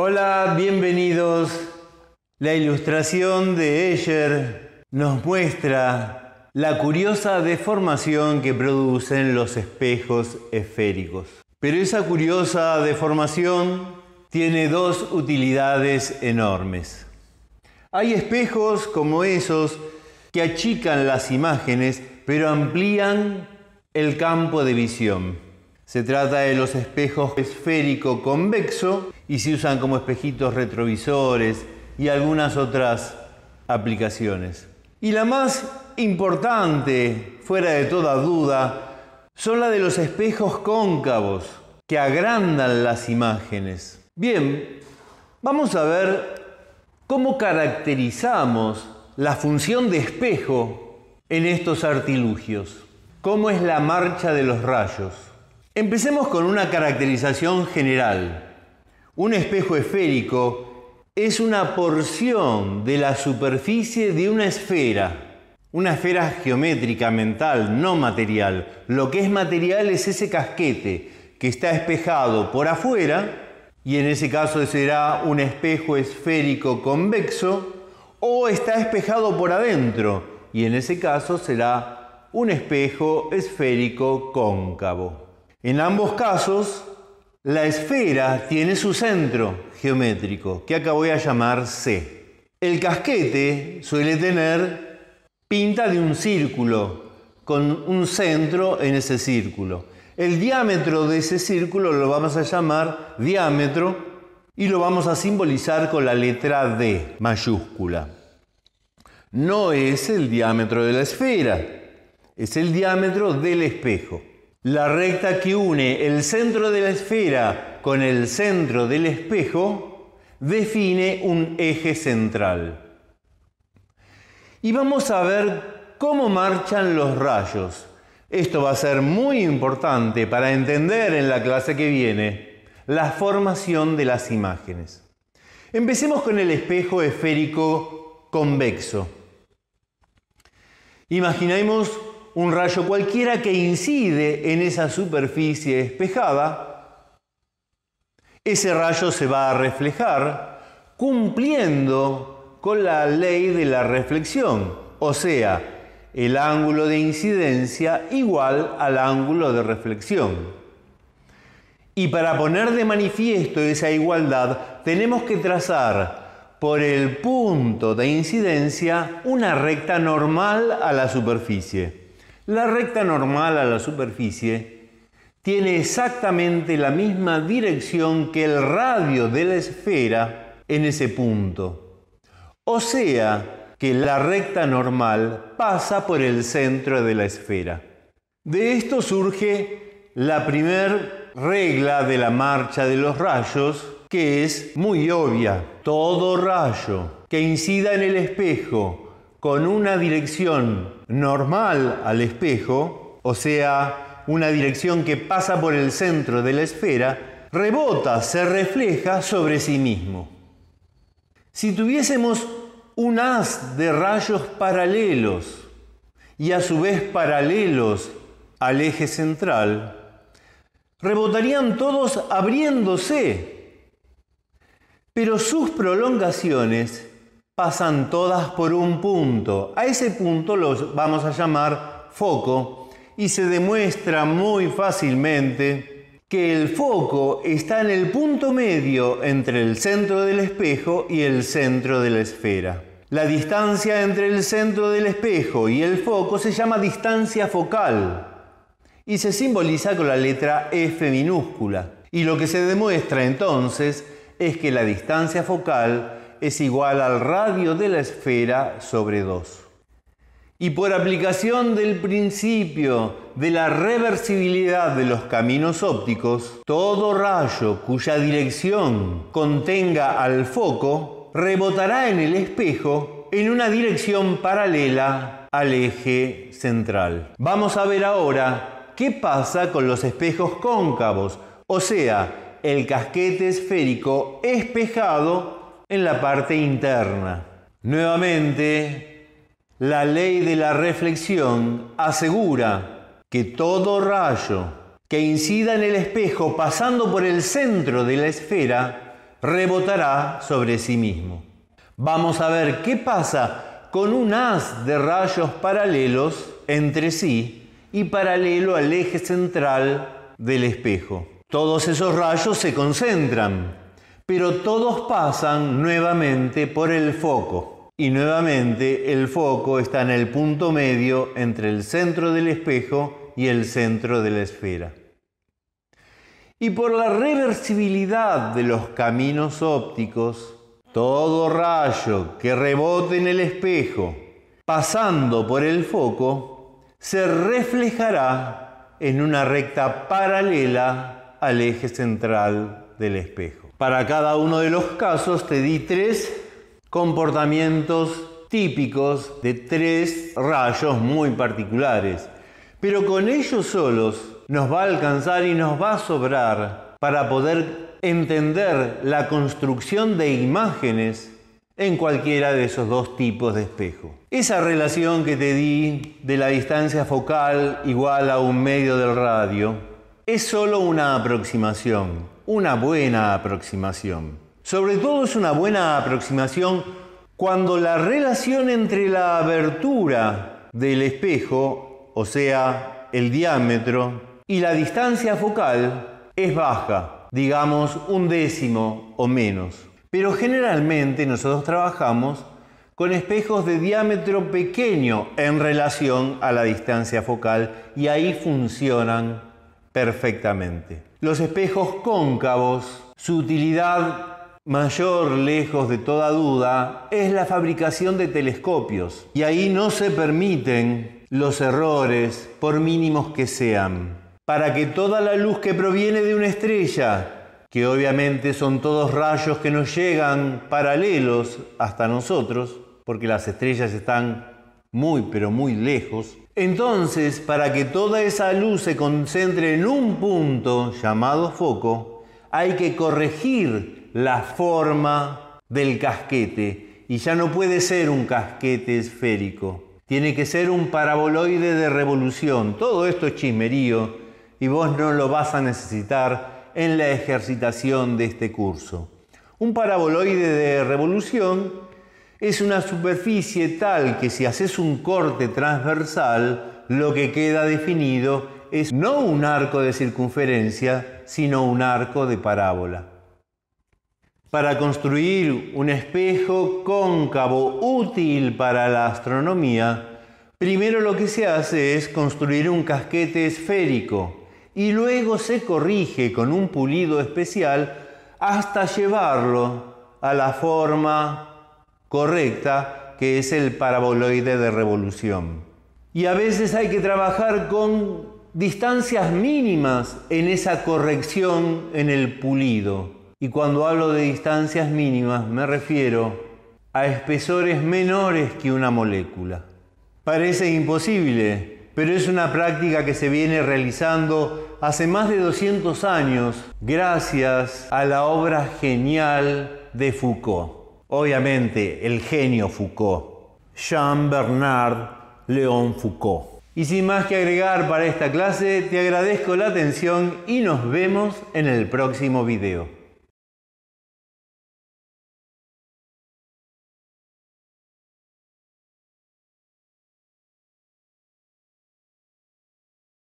Hola, bienvenidos. La ilustración de Escher nos muestra la curiosa deformación que producen los espejos esféricos. Pero esa curiosa deformación tiene dos utilidades enormes. Hay espejos como esos que achican las imágenes, pero amplían el campo de visión. Se trata de los espejos esférico convexo y se usan como espejitos retrovisores y algunas otras aplicaciones. Y la más importante, fuera de toda duda, son la de los espejos cóncavos que agrandan las imágenes. Bien, vamos a ver cómo caracterizamos la función de espejo en estos artilugios. ¿Cómo es la marcha de los rayos? Empecemos con una caracterización general. Un espejo esférico es una porción de la superficie de una esfera, una esfera geométrica mental, no material. Lo que es material es ese casquete que está espejado por afuera, y en ese caso será un espejo esférico convexo, o está espejado por adentro, y en ese caso será un espejo esférico cóncavo. En ambos casos, la esfera tiene su centro geométrico, que acá voy a llamar C. El casquete suele tener pinta de un círculo, con un centro en ese círculo. El diámetro de ese círculo lo vamos a llamar diámetro y lo vamos a simbolizar con la letra D mayúscula. No es el diámetro de la esfera, es el diámetro del espejo. La recta que une el centro de la esfera con el centro del espejo define un eje central. Y vamos a ver cómo marchan los rayos. Esto va a ser muy importante para entender en la clase que viene la formación de las imágenes. Empecemos con el espejo esférico convexo. Imaginemos un rayo cualquiera que incide en esa superficie espejada, ese rayo se va a reflejar cumpliendo con la ley de la reflexión, o sea, el ángulo de incidencia igual al ángulo de reflexión. Y para poner de manifiesto esa igualdad, tenemos que trazar por el punto de incidencia una recta normal a la superficie. La recta normal a la superficie tiene exactamente la misma dirección que el radio de la esfera en ese punto. O sea que la recta normal pasa por el centro de la esfera. De esto surge la primera regla de la marcha de los rayos, que es muy obvia. Todo rayo que incida en el espejo con una dirección normal al espejo, o sea, una dirección que pasa por el centro de la esfera, rebota, se refleja sobre sí mismo. Si tuviésemos un haz de rayos paralelos y a su vez paralelos al eje central, rebotarían todos abriéndose, pero sus prolongaciones pasan todas por un punto. A ese punto los vamos a llamar foco y se demuestra muy fácilmente que el foco está en el punto medio entre el centro del espejo y el centro de la esfera. La distancia entre el centro del espejo y el foco se llama distancia focal y se simboliza con la letra F minúscula. Y lo que se demuestra entonces es que la distancia focal es igual al radio de la esfera sobre 2. Y por aplicación del principio de la reversibilidad de los caminos ópticos, todo rayo cuya dirección contenga al foco rebotará en el espejo en una dirección paralela al eje central. Vamos a ver ahora qué pasa con los espejos cóncavos, o sea, el casquete esférico espejado en la parte interna. Nuevamente, la ley de la reflexión asegura que todo rayo que incida en el espejo pasando por el centro de la esfera rebotará sobre sí mismo. Vamos a ver qué pasa con un haz de rayos paralelos entre sí y paralelo al eje central del espejo. Todos esos rayos se concentran pero todos pasan nuevamente por el foco. Y nuevamente el foco está en el punto medio entre el centro del espejo y el centro de la esfera. Y por la reversibilidad de los caminos ópticos, todo rayo que rebote en el espejo pasando por el foco se reflejará en una recta paralela al eje central del espejo. Para cada uno de los casos te di tres comportamientos típicos de tres rayos muy particulares. Pero con ellos solos nos va a alcanzar y nos va a sobrar para poder entender la construcción de imágenes en cualquiera de esos dos tipos de espejo. Esa relación que te di de la distancia focal igual a un medio del radio es solo una aproximación una buena aproximación. Sobre todo es una buena aproximación cuando la relación entre la abertura del espejo, o sea, el diámetro, y la distancia focal es baja, digamos un décimo o menos. Pero generalmente nosotros trabajamos con espejos de diámetro pequeño en relación a la distancia focal y ahí funcionan perfectamente. Los espejos cóncavos, su utilidad mayor, lejos de toda duda, es la fabricación de telescopios. Y ahí no se permiten los errores, por mínimos que sean, para que toda la luz que proviene de una estrella, que obviamente son todos rayos que nos llegan paralelos hasta nosotros, porque las estrellas están muy pero muy lejos, entonces, para que toda esa luz se concentre en un punto llamado foco, hay que corregir la forma del casquete. Y ya no puede ser un casquete esférico. Tiene que ser un paraboloide de revolución. Todo esto es chismerío y vos no lo vas a necesitar en la ejercitación de este curso. Un paraboloide de revolución es una superficie tal que si haces un corte transversal, lo que queda definido es no un arco de circunferencia, sino un arco de parábola. Para construir un espejo cóncavo útil para la astronomía, primero lo que se hace es construir un casquete esférico y luego se corrige con un pulido especial hasta llevarlo a la forma correcta, que es el paraboloide de revolución. Y a veces hay que trabajar con distancias mínimas en esa corrección, en el pulido. Y cuando hablo de distancias mínimas me refiero a espesores menores que una molécula. Parece imposible, pero es una práctica que se viene realizando hace más de 200 años gracias a la obra genial de Foucault. Obviamente, el genio Foucault, Jean Bernard Léon Foucault. Y sin más que agregar para esta clase, te agradezco la atención y nos vemos en el próximo video.